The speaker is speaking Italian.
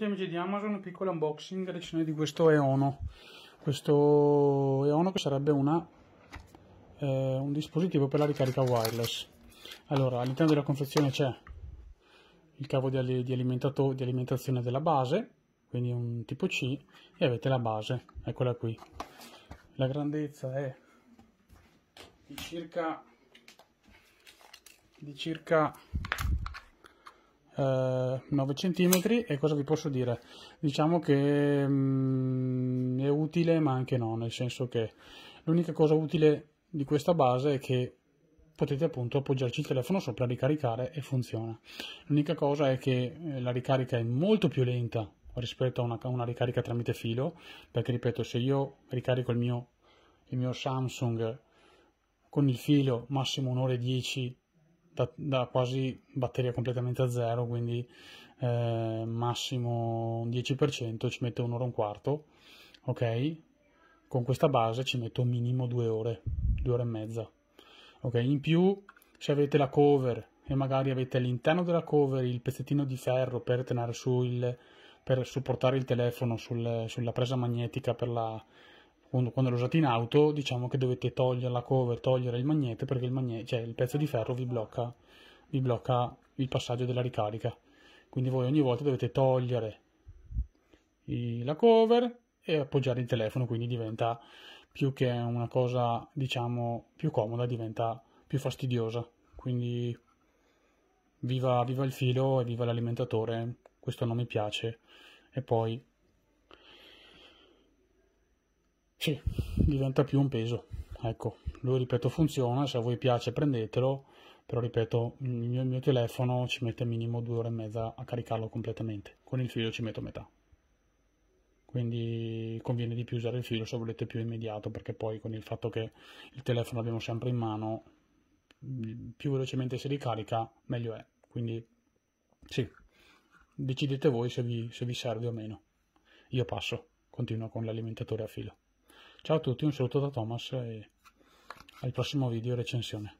Benvenuti amici di Amazon, un piccolo unboxing, recensione di questo Eono. Questo Eono che sarebbe una, eh, un dispositivo per la ricarica wireless. Allora, all'interno della confezione c'è il cavo di, di, di, alimentazione della base, quindi un tipo C, e avete la base, eccola qui. La grandezza è di circa, di circa eh, 9 cm e cosa vi posso dire? Diciamo che mm, è utile ma anche no, nel senso che l'unica cosa utile di questa base è che potete appunto appoggiarci il telefono sopra, ricaricare e funziona. L'unica cosa è che eh, la ricarica è molto più lenta rispetto a una, una ricarica tramite filo, perché ripeto, se io ricarico il mio, il mio Samsung con il filo massimo un'ora e 10 da, da quasi batteria completamente a zero, quindi eh, massimo 10%, ci mette un'ora e un quarto, ok? Con questa base ci metto minimo due ore, due ore e mezza, ok? In più, se avete la cover e magari avete all'interno della cover il pezzettino di ferro per tenere su il per supportare il telefono sul, sulla presa magnetica per la, quando, lo usate in auto diciamo che dovete togliere la cover, togliere il magnete perché il, magne- cioè il pezzo di ferro vi blocca, vi blocca il passaggio della ricarica. Quindi voi ogni volta dovete togliere i- la cover e appoggiare il telefono, quindi diventa più che una cosa diciamo più comoda, diventa più fastidiosa. Quindi viva, viva il filo e viva l'alimentatore, questo non mi piace. E poi sì, diventa più un peso. Ecco, lui ripeto funziona, se a voi piace prendetelo, però ripeto, il mio, il mio telefono ci mette minimo due ore e mezza a caricarlo completamente, con il filo ci metto metà. Quindi conviene di più usare il filo se volete più immediato, perché poi con il fatto che il telefono abbiamo sempre in mano, più velocemente si ricarica, meglio è. Quindi sì, decidete voi se vi, se vi serve o meno. Io passo, continuo con l'alimentatore a filo. Ciao a tutti, un saluto da Thomas e al prossimo video recensione.